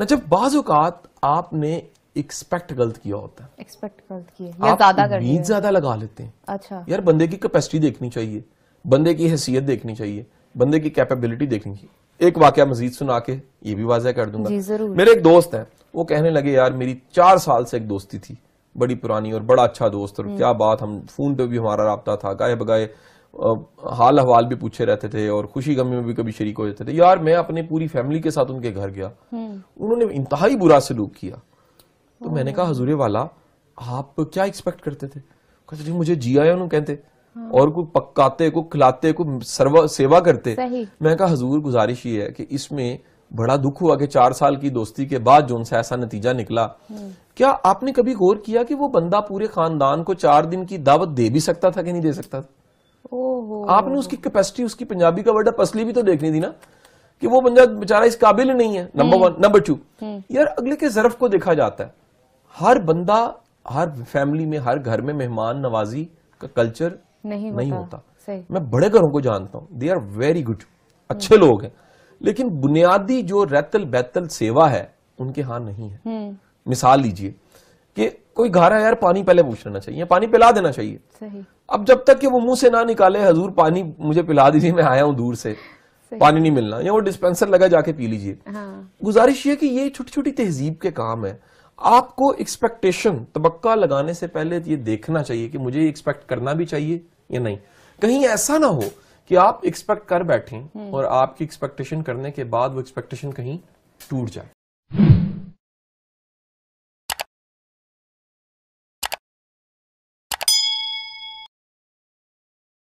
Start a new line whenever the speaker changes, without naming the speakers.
ना जब बाजुकात आपने एक्सपेक्ट गलत किया होता है एक्सपेक्ट गलत किया ज्यादा उम्मीद ज्यादा लगा लेते हैं अच्छा यार बंदे की कैपेसिटी देखनी चाहिए बंदे की हैसियत देखनी चाहिए बंदे की कैपेबिलिटी देखनी चाहिए एक वाक्य मजीद सुना के ये भी वाजह कर दूंगा मेरे एक दोस्त है वो कहने लगे यार मेरी चार साल से एक दोस्ती थी बड़ी पुरानी और बड़ा अच्छा दोस्त और हम्म। क्या बात हम फोन पे भी हमारा रबता था गाये बगाए हाल हवाल भी पूछे रहते थे और खुशी गमी में भी कभी शरीक हो जाते थे यार मैं अपनी पूरी फैमिली के साथ उनके घर गया हम्म। उन्होंने इंतहाई बुरा सलूक किया
तो हाँ मैंने कहा
हजूरे वाला आप क्या एक्सपेक्ट करते थे कहते जी मुझे जी आया उन्होंने कहते हाँ। और को पकाते को खिलाते को सर्वा सेवा करते मैं कहा हजूर गुजारिश ये है कि इसमें बड़ा दुख हुआ कि चार साल की दोस्ती के बाद जो उनसे ऐसा नतीजा निकला हम्म। क्या आपने कभी गौर किया कि वो बंदा पूरे खानदान को चार दिन की दावत दे भी सकता था कि नहीं दे सकता था आपने उसकी कैपेसिटी उसकी पंजाबी का वर्ड पसली भी तो देखनी थी ना कि वो बंदा बेचारा इस काबिल नहीं है नंबर वन नंबर टू यार अगले के जरफ को देखा जाता है हर बंदा हर फैमिली में हर घर में मेहमान नवाजी का कल्चर नहीं, नहीं होता, होता। मैं बड़े घरों को जानता हूँ दे आर वेरी गुड अच्छे हम्म। लोग हैं लेकिन बुनियादी जो रैतल बैतल सेवा है उनके यहाँ नहीं है हम्म। मिसाल लीजिए कि कोई घर है यार पानी पहले पूछ लेना चाहिए पानी पिला देना चाहिए सही। अब जब तक कि वो मुंह से ना निकाले हजूर पानी मुझे पिला दीजिए मैं आया हूँ दूर से पानी नहीं मिलना या वो डिस्पेंसर लगा जाके पी लीजिए हाँ। गुजारिश ये कि ये छोटी छोटी तहजीब के काम है आपको एक्सपेक्टेशन तबक्का लगाने से पहले ये देखना चाहिए कि मुझे एक्सपेक्ट करना भी चाहिए या नहीं कहीं ऐसा ना हो कि आप एक्सपेक्ट कर बैठें हम्म। और आपकी एक्सपेक्टेशन करने के बाद वो एक्सपेक्टेशन कहीं टूट जाए